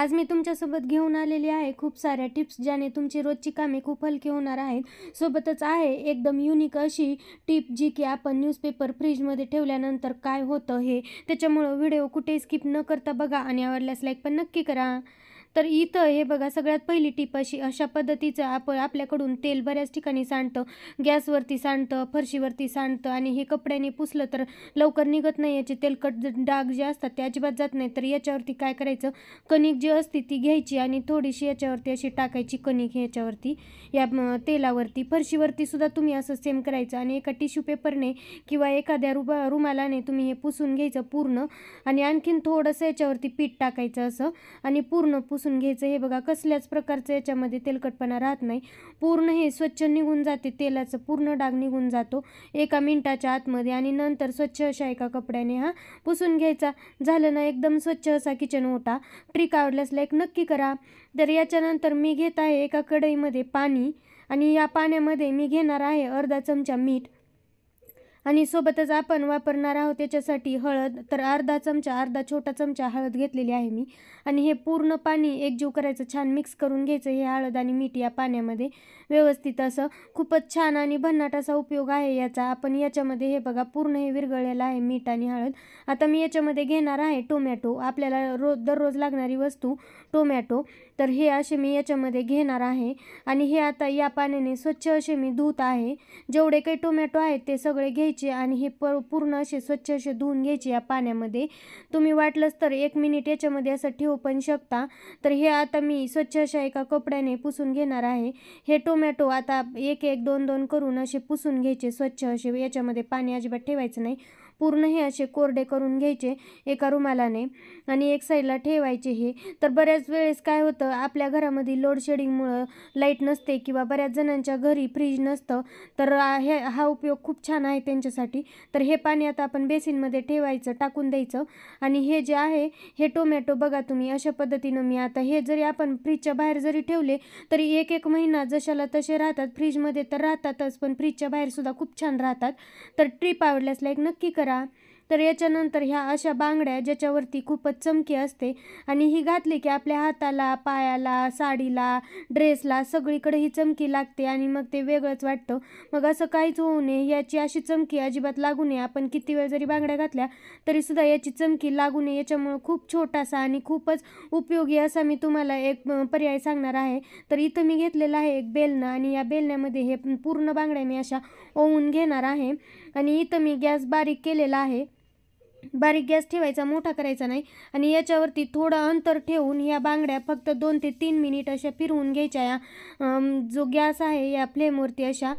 आज मी तुमच्यासोबत घेऊन आलेली आहे खूप साऱ्या टिप्स ज्याने तुमची रोजची कामे खूप हलकी होणार आहेत सोबतच आहे एकदम युनिक अशी टिप जी की आपण न्यूजपेपर फ्रीजमध्ये ठेवल्यानंतर काय होतं हे त्याच्यामुळं व्हिडिओ कुठे स्किप न करता बघा आणि आवडल्यास लाईक पण नक्की करा तर इथं हे बघा सगळ्यात पहिली टीप अशी अशा पद्धतीचं आपण आपल्याकडून तेल बऱ्याच ठिकाणी सांडतं गॅसवरती सांडतं फरशीवरती सांडतं आणि हे कपड्याने पुसलं तर लवकर निघत नाही याचे तेलकट डाग जे असतात ते अजिबात जात नाही तर याच्यावरती काय करायचं कणिक जी असते ती घ्यायची आणि थोडीशी याच्यावरती अशी टाकायची कणिक याच्यावरती या तेलावरती फरशीवरती सुद्धा तुम्ही असं सेम करायचं आणि एका टिश्यू पेपरने किंवा एखाद्या रुबा रुमालाने तुम्ही हे पुसून घ्यायचं पूर्ण आणि आणखीन थोडंसं याच्यावरती पीठ टाकायचं असं आणि पूर्ण पुस पुसून घ्यायचं हे बघा कसल्याच प्रकारचं याच्यामध्ये तेलकटपणा राहत नाही पूर्ण हे स्वच्छ निघून जाते तेलाचं पूर्ण डाग निघून जातो एका मिनटाच्या आतमध्ये आणि नंतर स्वच्छ अशा एका कपड्याने हा पुसून घ्यायचा झालं ना एकदम स्वच्छ असा किचन ओटा ट्रिक आवडल्यास लाईक नक्की करा तर याच्यानंतर मी घेत आहे एका कढईमध्ये पाणी आणि या पाण्यामध्ये मी घेणार आहे अर्धा चमचा मीठ आणि सोबतच आपण वापरणार आहोत त्याच्यासाठी हळद तर अर्धा चमचा अर्धा छोटा चमचा हळद घेतलेली आहे मी आणि हे पूर्ण पाणी एकजीव करायचं छान मिक्स करून घ्यायचं हे हळद आणि मीठ या पाण्यामध्ये व्यवस्थित असं खूपच छान आणि भन्नाट असा उपयोग आहे याचा आपण याच्यामध्ये हे बघा पूर्ण हे विरघळलेलं आहे मीठ आणि हळद आता मी याच्यामध्ये घेणार आहे टोमॅटो आपल्याला रोज दररोज लागणारी वस्तू टोमॅटो तर हे असे मी याच्यामध्ये घेणार आहे आणि हे आता या पाण्याने स्वच्छ असे मी धुत आहे जेवढे काही टोमॅटो आहेत ते सगळे घ्यायचे आणि हे प पूर्ण असे स्वच्छ असे धुवून घ्यायचे या पाण्यामध्ये तुम्ही वाटलंच तर एक मिनिट याच्यामध्ये असं ठेवू पण शकता तर हे आता मी स्वच्छ अशा एका कपड्याने पुसून घेणार आहे हे टोमॅटो आता एक एक दोन दोन करून असे पुसून घ्यायचे स्वच्छ असे याच्यामध्ये पाणी अजिबात ठेवायचं नाही पूर्ण हे असे कोरडे करून घ्यायचे एका रुमालाने आणि एक साईडला ठेवायचे हे तर बऱ्याच वेळेस काय होतं आपल्या घरामध्ये लोडशेडिंगमुळं लाईट नसते किंवा बऱ्याच जणांच्या घरी फ्रीज नसतं तर हे हा उपयोग खूप छान आहे त्यांच्यासाठी तर हे पाणी आता आपण बेसिनमध्ये ठेवायचं टाकून द्यायचं आणि हे जे आहे हे टोमॅटो बघा तुम्ही अशा पद्धतीनं मी आता हे जरी आपण फ्रीजच्या बाहेर जरी ठेवले तरी एक एक महिना जशाला तसे राहतात फ्रीजमध्ये तर राहतातच पण फ्रीजच्या बाहेरसुद्धा खूप छान राहतात तर ट्रीप आवडल्यास लाईक नक्की करा करा तर याच्यानंतर ह्या अशा बांगड्या ज्याच्यावरती खूपच चमकी असते आणि ही घातली की आपल्या हाताला पायाला साडीला ड्रेसला सगळीकडे ही चमकी लागते आणि मग ते वेगळंच वाटतं मग असं काहीच होऊ नये याची अशी चमकी अजिबात लागू नये आपण किती वेळ जरी बांगड्या घातल्या तरीसुद्धा याची चमकी लागू नये याच्यामुळं खूप छोटासा आणि खूपच उपयोगी असा मी तुम्हाला एक पर्याय सांगणार आहे तर इथं मी घेतलेला आहे एक बेलणं आणि या बेलण्यामध्ये हे पूर्ण बांगड्या मी अशा ओवून घेणार आहे आणि इथं मी गॅस बारीक केलेला आहे बारीक गॅस ठेवायचा मोठा करायचा नाही आणि याच्यावरती थोडं अंतर ठेवून या बांगड्या फक्त दोन ते तीन मिनिट अशा फिरवून घ्यायच्या या जो गॅस आहे या फ्लेमवरती अशा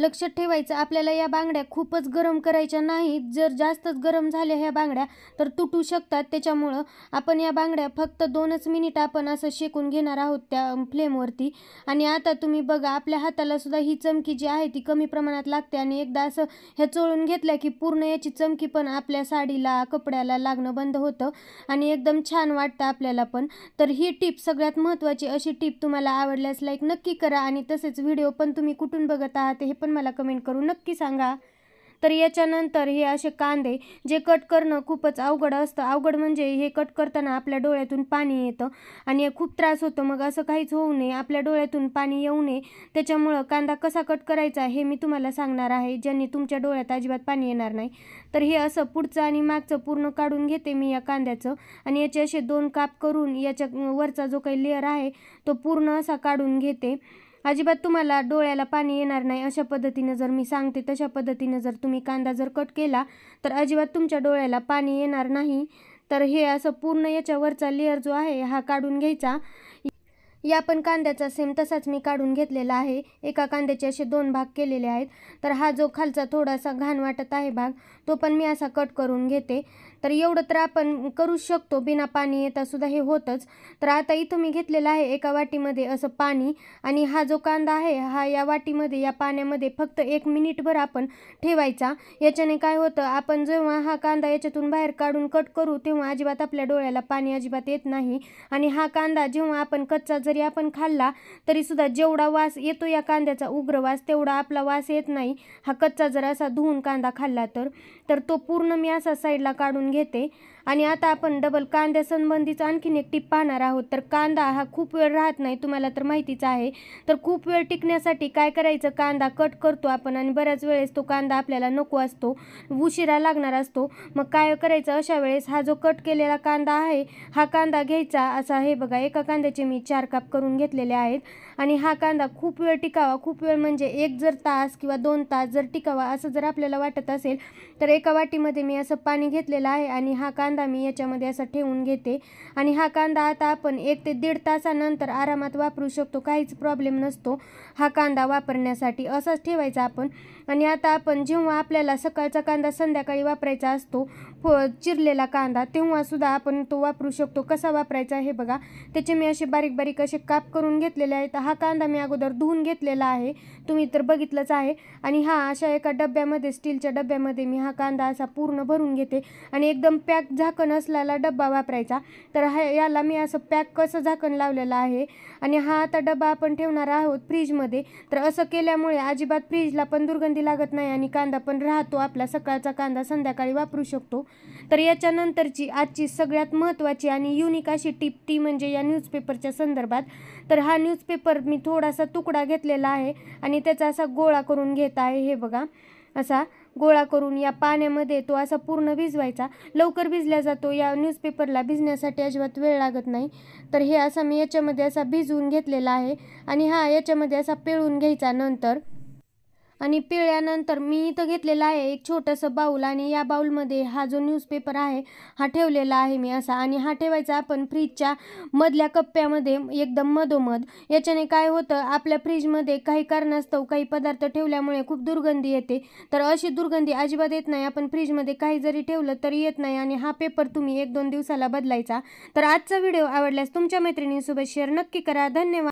लक्षात ठेवायचं आपल्याला या बांगड्या खूपच गरम करायच्या नाहीत जर जास्तच गरम झाल्या ह्या बांगड्या तर तुटू शकतात त्याच्यामुळं आपण या बांगड्या फक्त दोनच मिनिट आपण असं शेकून घेणार आहोत त्या फ्लेमवरती आणि आता तुम्ही बघा आपल्या हाताला सुद्धा ही चमकी जी आहे ती कमी प्रमाणात लागते आणि एकदा असं ह्या चोळून घेतल्या की पूर्ण याची चमकी पण आपल्या साडीला कपड्याला लागणं बंद होतं आणि एकदम छान वाटतं आपल्याला पण तर ही टीप सगळ्यात महत्त्वाची अशी टीप तुम्हाला आवडल्यास लाईक नक्की करा आणि तसेच व्हिडिओ पण तुम्ही कुठून बघत आहात हे पण मला कमेंट करून नक्की सांगा तर याच्यानंतर हे असे कांदे जे कट करणं खूपच अवघड असतं अवघड म्हणजे हे कट करताना आपल्या डोळ्यातून पाणी येतं आणि खूप त्रास होतो मग असं काहीच होऊ नये आपल्या डोळ्यातून पाणी येऊ नये त्याच्यामुळं कांदा कसा कट करायचा हे मी तुम्हाला सांगणार आहे ज्यांनी तुमच्या डोळ्यात अजिबात पाणी येणार नाही तर हे असं पुढचं आणि मागचं पूर्ण काढून घेते मी या कांद्याचं आणि याचे असे दोन काप करून याच्या वरचा जो काही लेअर आहे तो पूर्ण असा काढून घेते अजिबात तुम्हाला डोळ्याला पाणी येणार नाही अशा पद्धतीनं जर मी सांगते तशा पद्धतीनं जर तुम्ही कांदा जर कट केला तर अजिबात तुमच्या डोळ्याला पाणी येणार नाही तर हे असं पूर्ण याच्यावरचा लेअर जो आहे हा काढून घ्यायचा या पण कांद्याचा सेम तसाच मी काढून घेतलेला आहे एका कांद्याचे असे दोन भाग केलेले आहेत तर हा जो खालचा थोडासा घाण वाटत आहे भाग तो पण मी असा कट करून घेते तर एवढं तर आपण करू शकतो बिना पाणी येतासुद्धा हे होतच तर आता इथं मी घेतलेलं आहे एका वाटीमध्ये असं पाणी आणि हा जो कांदा आहे हा या वाटीमध्ये या पाण्यामध्ये फक्त एक मिनिटभर आपण ठेवायचा याच्याने काय होतं आपण जेव्हा हा कांदा याच्यातून बाहेर काढून कट करू तेव्हा अजिबात आपल्या डोळ्याला पाणी अजिबात येत नाही आणि हा कांदा जेव्हा आपण कच्चा जरी आपण खाल्ला तरी सुद्धा जेवढा वास येतो या कांद्याचा उग्र वास तेवढा आपला वास येत नाही हा कच्चा जर असा धुवून कांदा खाल्ला तर तर तो पूर्ण मी असा साईडला काढून घेते आणि आता आपण डबल कांद्यासंबंधीच आणखीन एक टीप पाहणार आहोत तर कांदा हा खूप वेळ राहत नाही तुम्हाला तर माहितीच आहे तर खूप वेळ टिकण्यासाठी काय करायचं कांदा कट करतो आपण आणि बऱ्याच वेळेस तो कांदा आपल्याला नको असतो उशिरा लागणार असतो मग काय करायचं अशा वेळेस हा जो कट केलेला कांदा आहे हा कांदा घ्यायचा असा हे बघा एका कांद्याचे मी चार काप करून घेतलेले आहेत आणि हा कांदा खूप वेळ टिकावा खूप वेळ म्हणजे एक जर तास किंवा दोन तास जर टिकावा असं जर आपल्याला वाटत असेल तर एका वाटीमध्ये मी असं पाणी घेतलेलं आहे आणि हा कांदा कांदा मी याच्यामध्ये असा ठेवून घेते आणि हा कांदा आता आपण एक ते दीड तासानंतर आरामात वापरू शकतो काहीच प्रॉब्लेम नसतो हा कांदा वापरण्यासाठी असाच ठेवायचा आपण आणि आता आपण जेव्हा आपल्याला सकाळचा कांदा संध्याकाळी वापरायचा असतो चिरलेला कांदा तेव्हा सुद्धा आपण तो वापरू शकतो कसा वापरायचा हे बघा त्याचे मी असे बारीक बारीक असे काप करून घेतलेले आहेत हा कांदा मी अगोदर धुवून घेतलेला आहे तुम्ही तर बघितलंच आहे आणि हा अशा एका डब्यामध्ये स्टीलच्या डब्यामध्ये मी हा कांदा असा पूर्ण भरून घेते आणि एकदम पॅक झा झाकण असलेला डब्बा वापरायचा तर हा याला मी असं पॅक कसं झाकण लावलेलं आहे आणि हा आता डब्बा आपण ठेवणार आहोत फ्रीजमध्ये तर असं केल्यामुळे अजिबात फ्रीजला पण दुर्गंधी लागत नाही आणि कांदा पण राहतो आपला सकाळचा कांदा संध्याकाळी वापरू शकतो तर याच्यानंतरची आजची सगळ्यात महत्त्वाची आणि युनिक अशी टीप ती म्हणजे या न्यूजपेपरच्या संदर्भात तर हा न्यूजपेपर मी थोडासा तुकडा घेतलेला आहे आणि त्याचा असा गोळा करून घेत आहे हे बघा असा गोळा करून या पाण्यामध्ये तो असा पूर्ण भिजवायचा लवकर भिजला जातो या न्यूजपेपरला भिजण्यासाठी अजिबात वेळ लागत नाही तर हे असा मी याच्यामध्ये असा भिजवून घेतलेला आहे आणि हा याच्यामध्ये असा पिळून घ्यायचा नंतर आणि पिळल्यानंतर मी इथं घेतलेला आहे एक छोटंसं बाऊल आणि या बाऊलमध्ये हा जो न्यूजपेपर आहे हा ठेवलेला आहे मी असा आणि हा ठेवायचा आपण फ्रीजच्या मधल्या कप्प्यामध्ये एकदम मधोमध याच्याने काय होतं आपल्या फ्रीजमध्ये काही कारणास्तव काही पदार्थ ठेवल्यामुळे खूप दुर्गंधी येते तर अशी दुर्गंधी अजिबात येत नाही आपण फ्रीजमध्ये काही जरी ठेवलं तरी येत नाही आणि हा पेपर तुम्ही एक दोन दिवसाला बदलायचा तर आजचा व्हिडिओ आवडल्यास तुमच्या मैत्रिणींसोबत शेअर नक्की करा धन्यवाद